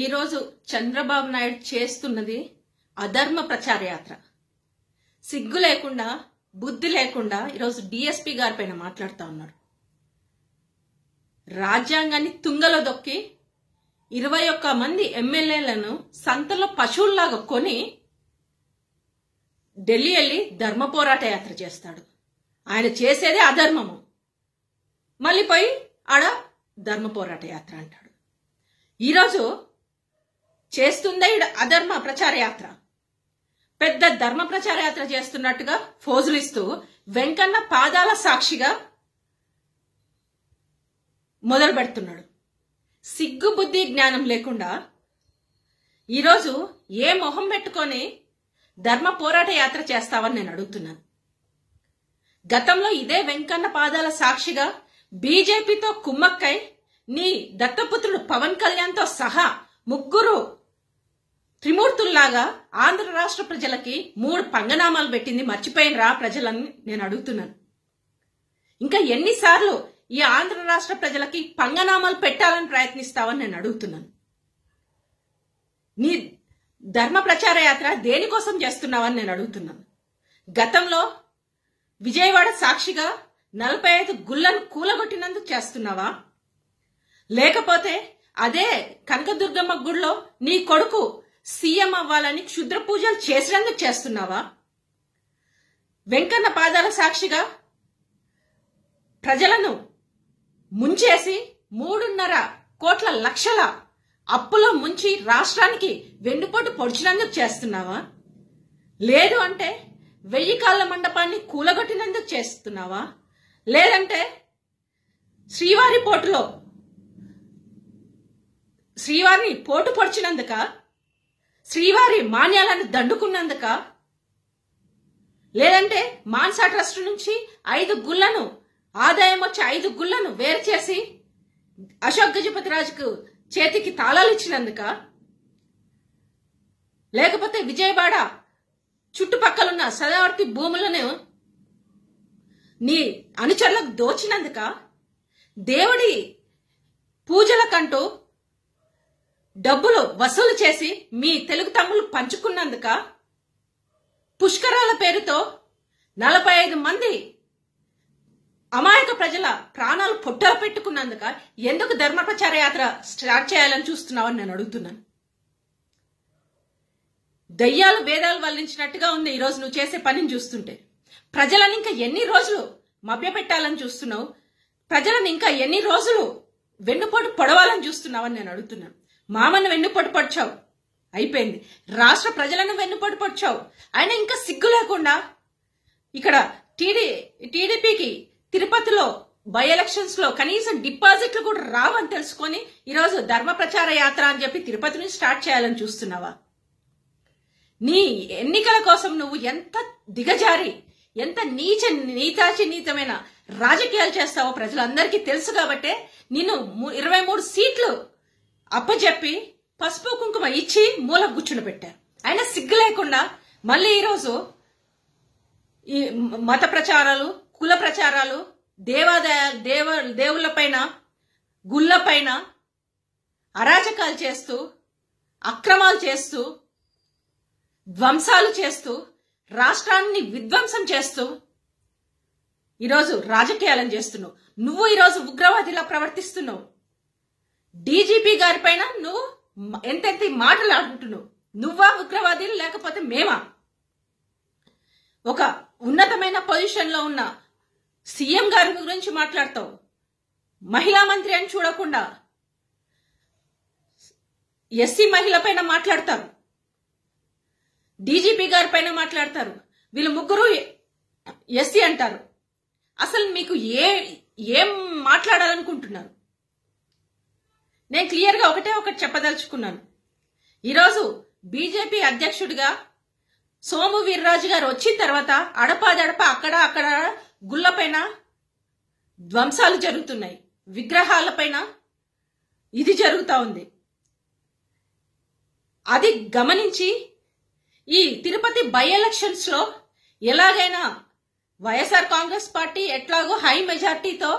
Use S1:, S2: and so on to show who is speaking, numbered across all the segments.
S1: ఈరోజు చంద్రబాబు నాయుడు చేస్తున్నది అధర్మ ప్రచార యాత్ర సిగ్గు లేకుండా బుద్ధి లేకుండా ఈరోజు డిఎస్పీ గారి పైన మాట్లాడుతూ ఉన్నాడు రాజ్యాంగాన్ని తుంగలో దొక్కి ఇరవై ఒక్క మంది ఎమ్మెల్యేలను సంతలో పశువుల్లాగా కొని ఢిల్లీ వెళ్ళి ధర్మ పోరాట యాత్ర చేస్తాడు ఆయన చేసేదే అధర్మము మళ్ళీ పోయి ఆడ ధర్మ పోరాట యాత్ర అంటాడు ఈరోజు చేస్తుందే అధర్మ ప్రచార యాత్ర పెద్ద ధర్మ ప్రచార యాత్ర చేస్తున్నట్టుగా ఫోజులు ఇస్తూ వెంకన్న పాదాల సాక్షిగా మొదలు పెడుతున్నాడు సిగ్గుబుద్ధి జ్ఞానం లేకుండా ఈరోజు ఏ మొహం పెట్టుకొని ధర్మ పోరాట యాత్ర చేస్తావని నేను అడుగుతున్నాను గతంలో ఇదే వెంకన్న పాదాల సాక్షిగా బీజేపీతో కుమ్మక్కై నీ దత్తపుత్రుడు పవన్ కళ్యాణ్తో సహా ముగ్గురు దంపతుల్లాగా ఆంధ్ర రాష్ట్ర ప్రజలకి మూడు పంగనామాలు పెట్టింది మర్చిపోయినరా ప్రజలని నేను అడుగుతున్నాను ఇంకా ఎన్నిసార్లు ఈ ఆంధ్ర రాష్ట్ర ప్రజలకి పంగనామాలు పెట్టాలని ప్రయత్నిస్తావని నేను అడుగుతున్నాను నీ ధర్మ ప్రచార యాత్ర దేనికోసం చేస్తున్నావని నేను అడుగుతున్నాను గతంలో విజయవాడ సాక్షిగా నలభై ఐదు గుళ్లను కూలగొట్టినందుకు చేస్తున్నావా లేకపోతే అదే కనకదుర్గమ్మ గుడిలో నీ కొడుకు సీఎం అవ్వాలని క్షుద్ర పూజలు చేసినందుకు చేస్తున్నావా వెంకన్న పాదాల సాక్షిగా ప్రజలను ముంచేసి మూడున్నర కోట్ల లక్షల అప్పులో ముంచి రాష్ట్రానికి వెన్నుపోటు పొడిచినందుకు చేస్తున్నావా లేదు అంటే వెయ్యి కాళ్ళ మండపాన్ని కూలగొట్టినందుకు చేస్తున్నావా లేదంటే శ్రీవారి పోటులో శ్రీవారిని పోటు పొడిచినందుక శ్రీవారి మాన్యాలను దండుకున్నందుక లేదంటే మాన్సా ట్రస్ట్ నుంచి ఐదు గుళ్లను ఆదాయం వచ్చే ఐదు గుళ్లను వేరు చేసి అశోక్ గజపతి రాజుకు చేతికి తాళాలు ఇచ్చినందుక లేకపోతే విజయవాడ చుట్టుపక్కలున్న సదావర్తి భూములను నీ అనుచరులకు దోచినందుక దేవుడి పూజలకంటూ డబ్బులు వసూలు చేసి మీ తెలుగు తమ్ములు పంచుకున్నందుక పుష్కరాల పేరుతో నలభై ఐదు మంది అమాయక ప్రజల ప్రాణాలు పొట్టలు పెట్టుకున్నందుక ఎందుకు ధర్మ ప్రచార యాత్ర స్టార్ట్ చేయాలని చూస్తున్నావని నేను అడుగుతున్నాను దయ్యాలు భేదాలు వల్లించినట్టుగా ఉంది ఈరోజు నువ్వు చేసే పనిని చూస్తుంటే ప్రజలను ఇంకా ఎన్ని రోజులు మభ్యపెట్టాలని చూస్తున్నావు ప్రజలను ఇంకా ఎన్ని రోజులు వెన్నుపోటు పొడవాలని చూస్తున్నావని నేను అడుగుతున్నాను మామను వెన్నుపట్టు పడిచావు అయిపోయింది రాష్ట్ర ప్రజలను వెన్నుపట్టు పడిచావు ఆయన ఇంకా సిగ్గు లేకుండా ఇక్కడ టీడీ టీడీపీకి తిరుపతిలో బై ఎలక్షన్స్ లో కనీసం డిపాజిట్లు కూడా రావని తెలుసుకొని ఈరోజు ధర్మ ప్రచార యాత్ర అని చెప్పి తిరుపతి నుంచి స్టార్ట్ చేయాలని చూస్తున్నావా నీ ఎన్నికల కోసం నువ్వు ఎంత దిగజారి ఎంత నీచ నీతాచి నీతమైన రాజకీయాలు చేస్తావో ప్రజలందరికీ తెలుసు కాబట్టే నిన్ను ఇరవై మూడు సీట్లు అప్పచెప్పి పసుపు కుంకుమ ఇచ్చి మూల కూర్చుని పెట్టారు అయినా సిగ్గు లేకుండా మళ్ళీ ఈరోజు ఈ మత ప్రచారాలు కుల ప్రచారాలు దేవాదాయ దేవ దేవుళ్ళపైన గుళ్ళపైన అరాచకాలు చేస్తూ అక్రమాలు చేస్తూ ధ్వంసాలు చేస్తూ రాష్ట్రాన్ని విధ్వంసం చేస్తూ ఈరోజు రాజకీయాలను చేస్తున్నావు నువ్వు ఈరోజు ఉగ్రవాదిలా ప్రవర్తిస్తున్నావు డీజీపీ గారి పైన నువ్వు ఎంతెంత మాటలు ఆడుకుంటున్నావు నువ్వా ఉగ్రవాది లేకపోతే మేమా ఒక ఉన్నతమైన పొజిషన్ లో ఉన్న సీఎం గారి గురించి మాట్లాడతావు మహిళా మంత్రి అని చూడకుండా ఎస్సీ మహిళ పైన మాట్లాడతారు డీజీపీ గారి పైన మాట్లాడతారు వీళ్ళు ముగ్గురు ఎస్సీ అంటారు అసలు మీకు ఏ ఏం మాట్లాడాలనుకుంటున్నారు నేను క్లియర్గా ఒకటే ఒకటి చెప్పదలుచుకున్నాను ఈరోజు బీజేపీ అధ్యక్షుడిగా సోము వీర్రాజు గారు వచ్చిన తర్వాత అడపాదడప అక్కడ అక్కడ గుళ్ళపైన ధ్వంసాలు జరుగుతున్నాయి విగ్రహాలపైన ఇది జరుగుతూ ఉంది అది గమనించి ఈ తిరుపతి బై ఎలక్షన్స్ లో ఎలాగైనా వైఎస్ఆర్ కాంగ్రెస్ పార్టీ ఎట్లాగో హై మెజార్టీతో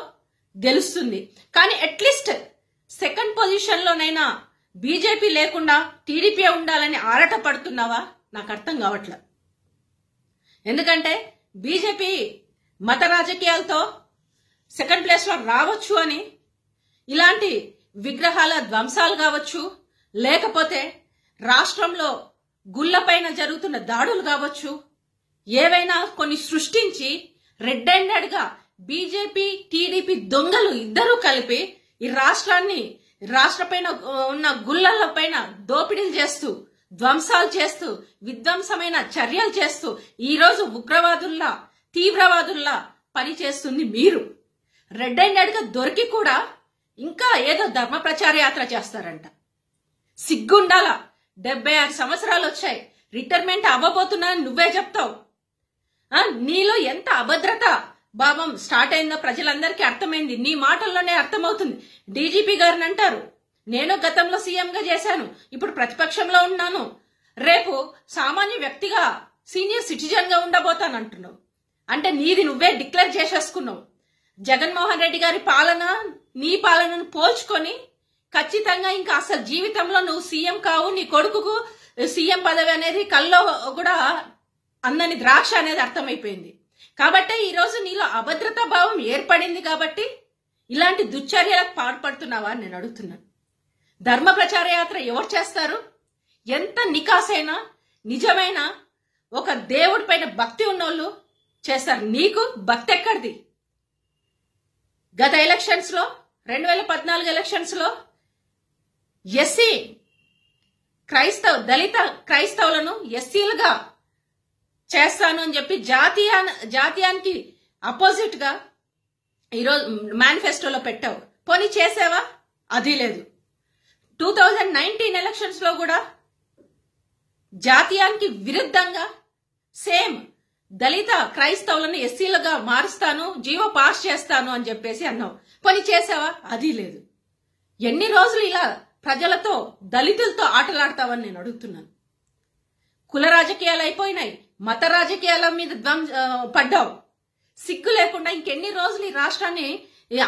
S1: గెలుస్తుంది కానీ అట్లీస్ట్ సెకండ్ పొజిషన్లోనైనా బీజేపీ లేకుండా టీడీపీ ఉండాలని ఆరాట పడుతున్నావా నాకు అర్థం కావట్లే ఎందుకంటే బీజేపీ మత రాజకీయాలతో సెకండ్ ప్లేస్లో రావచ్చు అని ఇలాంటి విగ్రహాల ధ్వంసాలు కావచ్చు లేకపోతే రాష్ట్రంలో గుళ్లపైన జరుగుతున్న దాడులు కావచ్చు ఏవైనా కొన్ని సృష్టించి రెడ్ గా బీజేపీ టీడీపీ దొంగలు ఇద్దరూ కలిపి ఈ రాష్ట్రాన్ని రాష్ట్ర పైన ఉన్న గుళ్ళల పైన దోపిడీలు చేస్తూ ధ్వంసాలు చేస్తూ విధ్వంసమైన చర్యలు చేస్తూ ఈరోజు ఉగ్రవాదుల్లా తీవ్రవాదుల్లా పనిచేస్తుంది మీరు రెడ్ హ్యాండెడ్గా దొరికి కూడా ఇంకా ఏదో ధర్మ ప్రచార యాత్ర చేస్తారంట సిగ్గుండాల డెబ్బై ఆరు సంవత్సరాలు వచ్చాయి రిటైర్మెంట్ అవ్వబోతున్నా నువ్వే చెప్తావు నీలో ఎంత అభద్రత భావం స్టార్ట్ అయిందో ప్రజలందరికీ అర్థమైంది నీ మాటల్లోనే అర్థమవుతుంది డీజీపీ గారిని అంటారు నేను గతంలో సీఎంగా చేశాను ఇప్పుడు ప్రతిపక్షంలో ఉన్నాను రేపు సామాన్య వ్యక్తిగా సీనియర్ సిటిజన్ గా ఉండబోతాను అంటున్నావు అంటే నీది నువ్వే డిక్లేర్ చేసేసుకున్నావు జగన్మోహన్ రెడ్డి గారి పాలన నీ పాలనను పోల్చుకొని ఖచ్చితంగా ఇంకా అసలు జీవితంలో నువ్వు సీఎం కావు నీ కొడుకుకు సీఎం పదవి అనేది కల్లో కూడా అందని ద్రాక్ష అనేది అర్థమైపోయింది కాబట్టే ఈరోజు నీలో అభద్రతా భావం ఏర్పడింది కాబట్టి ఇలాంటి దుశ్చర్యలకు పాల్పడుతున్నావా నేను అడుగుతున్నాను ధర్మ ప్రచార యాత్ర ఎవరు చేస్తారు ఎంత నికాసైనా నిజమైన ఒక దేవుడి పైన భక్తి ఉన్నోళ్ళు చేస్తారు నీకు భక్తి ఎక్కడిది గత ఎలక్షన్స్లో రెండు వేల పద్నాలుగు ఎలక్షన్స్లో ఎస్సీ క్రైస్తవ దళిత క్రైస్తవులను ఎస్సీలుగా చేస్తాను అని చెప్పి జాతీయ జాతీయానికి అపోజిట్ గా ఈరోజు మేనిఫెస్టోలో పెట్టావు పోనీ చేసావా అది లేదు టూ థౌజండ్ నైన్టీన్ ఎలక్షన్స్ లో కూడా జాతీయానికి విరుద్ధంగా సేమ్ దళిత క్రైస్తవులను ఎస్సీలుగా మారుస్తాను జీవో పాస్ చేస్తాను అని చెప్పేసి అన్నావు పని చేసావా అది లేదు ఎన్ని రోజులు ఇలా ప్రజలతో దళితులతో ఆటలాడతావని నేను అడుగుతున్నాను కుల రాజకీయాలు అయిపోయినాయి మత రాజకీయాల మీద ధ్వం పడ్డావు సిగ్గు లేకుండా ఇంకెన్ని రోజులు ఈ రాష్ట్రాన్ని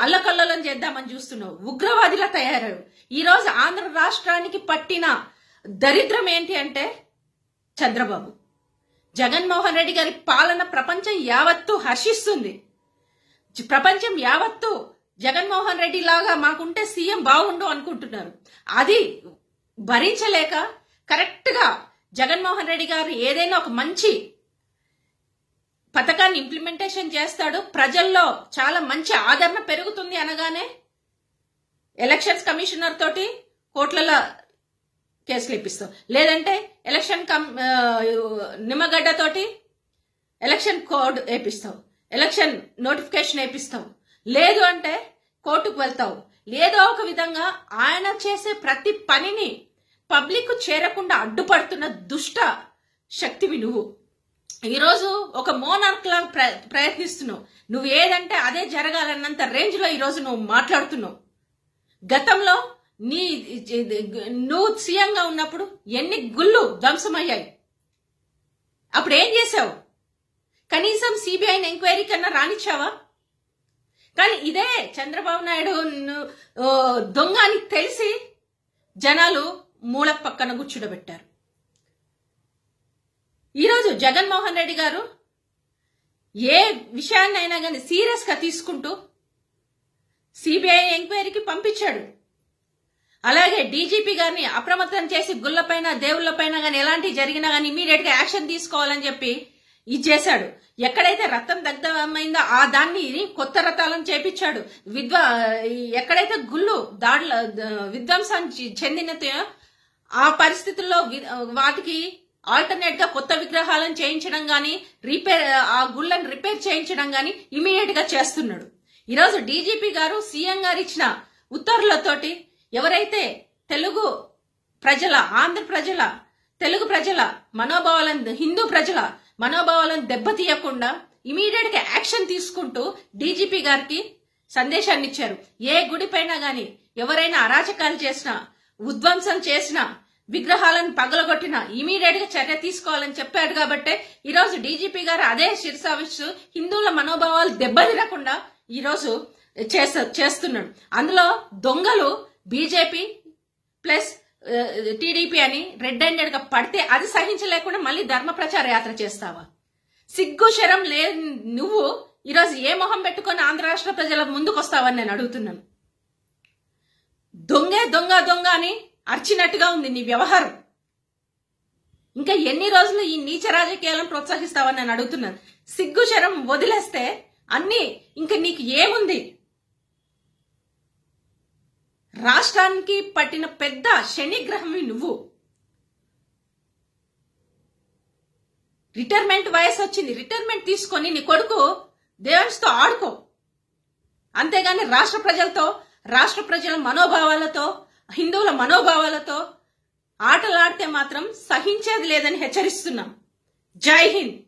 S1: అల్లకల్లోలం చేద్దామని చూస్తున్నావు ఉగ్రవాదిలా తయారయ్యావు ఈ రోజు ఆంధ్ర రాష్ట్రానికి పట్టిన దరిద్రం ఏంటి అంటే చంద్రబాబు జగన్మోహన్ రెడ్డి గారి పాలన ప్రపంచం యావత్తు హర్షిస్తుంది ప్రపంచం యావత్తు జగన్మోహన్ రెడ్డి లాగా మాకుంటే సీఎం బాగుండు అనుకుంటున్నారు అది భరించలేక కరెక్ట్గా జగన్మోహన్ రెడ్డి గారు ఏదైనా ఒక మంచి పథకాన్ని ఇంప్లిమెంటేషన్ చేస్తాడు ప్రజల్లో చాలా మంచి ఆదరణ పెరుగుతుంది అనగానే ఎలక్షన్స్ కమిషనర్ తోటి కోట్లలో కేసులు ఇప్పిస్తాం లేదంటే ఎలక్షన్ కమ్ నిమ్మగడ్డతోటి ఎలక్షన్ కోడ్ వేపిస్తావు ఎలక్షన్ నోటిఫికేషన్ వేపిస్తావు లేదు అంటే కోర్టుకు వెళ్తావు లేదో ఒక విధంగా ఆయన చేసే ప్రతి పనిని పబ్లిక్ చేరకుండా అడ్డుపడుతున్న దుష్ట శక్తివి నువ్వు ఈరోజు ఒక మోనార్క్ లా ప్రయత్నిస్తున్నావు నువ్వు ఏదంటే అదే జరగాలన్నంత రేంజ్ లో ఈరోజు నువ్వు మాట్లాడుతున్నావు గతంలో నీ నువ్వు సీఎంగా ఉన్నప్పుడు ఎన్ని గుళ్ళు ధ్వంసమయ్యాయి అప్పుడు ఏం చేసావు కనీసం సిబిఐని ఎంక్వైరీ కన్నా రానిచ్చావా కానీ ఇదే చంద్రబాబు నాయుడు దొంగ అని తెలిసి జనాలు మూల పక్కన గుచ్చుడబెట్టారు ఈరోజు జగన్మోహన్ రెడ్డి గారు ఏ విషయాన్నైనా కానీ సీరియస్ గా తీసుకుంటూ సిబిఐ ఎంక్వైరీకి పంపించాడు అలాగే డీజీపీ గారిని అప్రమత్తం చేసి గుళ్లపైన దేవుళ్లపైన కానీ ఎలాంటి జరిగినా కానీ ఇమీడియట్ గా యాక్షన్ తీసుకోవాలని చెప్పి ఇచ్చేశాడు ఎక్కడైతే రక్తం దగ్ధమైందో ఆ దాన్ని కొత్త రథాలను చేపించాడు విద్వా ఎక్కడైతే గుళ్ళు దాడుల విధ్వంసానికి చెందినతో ఆ పరిస్థితుల్లో వాటికి ఆల్టర్నేట్ గా కొత్త విగ్రహాలను చేయించడం గాని రిపేర్ ఆ గుళ్ళను రిపేర్ చేయించడం గాని ఇమీడియట్ గా చేస్తున్నాడు ఈరోజు డీజీపీ గారు సీఎం గారు ఇచ్చిన ఉత్తర్వులతోటి ఎవరైతే తెలుగు ప్రజల ఆంధ్ర ప్రజల తెలుగు ప్రజల మనోభావాలను హిందూ ప్రజల మనోభావాలను దెబ్బతీయకుండా ఇమీడియట్ గా యాక్షన్ తీసుకుంటూ డీజీపీ గారికి సందేశాన్ని ఇచ్చారు ఏ గుడిపైన గాని ఎవరైనా అరాచకాలు చేసినా ఉద్వంసం చేసిన విగ్రహాలను పగలగొట్టిన ఇమీడియట్ గా చర్య తీసుకోవాలని చెప్పాడు కాబట్టి ఈ రోజు డీజీపీ గారు అదే శిరసావిష్ హిందువుల మనోభావాలు దెబ్బతినకుండా ఈ రోజు చేస్తున్నాడు అందులో దొంగలు బీజేపీ ప్లస్ టీడీపీ అని రెడ్ హ్యాండెడ్ గా పడితే అది సహించలేకుండా మళ్ళీ ధర్మ ప్రచార యాత్ర చేస్తావా సిగ్గు శరం లే నువ్వు ఈరోజు ఏ మొహం పెట్టుకొని ఆంధ్ర రాష్ట్ర ప్రజల ముందుకు వస్తావని నేను అడుగుతున్నాను దొంగే దొంగ దొంగ అని అర్చినట్టుగా ఉంది నీ వ్యవహారం ఇంకా ఎన్ని రోజులు ఈ నీచ రాజకీయాలను ప్రోత్సహిస్తావని నేను అడుగుతున్నాను సిగ్గు శరం వదిలేస్తే అన్ని ఇంక నీకు ఏముంది రాష్ట్రానికి పట్టిన పెద్ద శనిగ్రహమి నువ్వు రిటైర్మెంట్ వయసు వచ్చింది రిటైర్మెంట్ తీసుకొని నీ కొడుకు దేవుడితో ఆడుకో అంతేగాని రాష్ట్ర ప్రజలతో రాష్ట్ర ప్రజల మనోభావాలతో హిందువుల మనోభావాలతో ఆటలాడితే మాత్రం సహించేది లేదని హెచ్చరిస్తున్నాం జై హింద్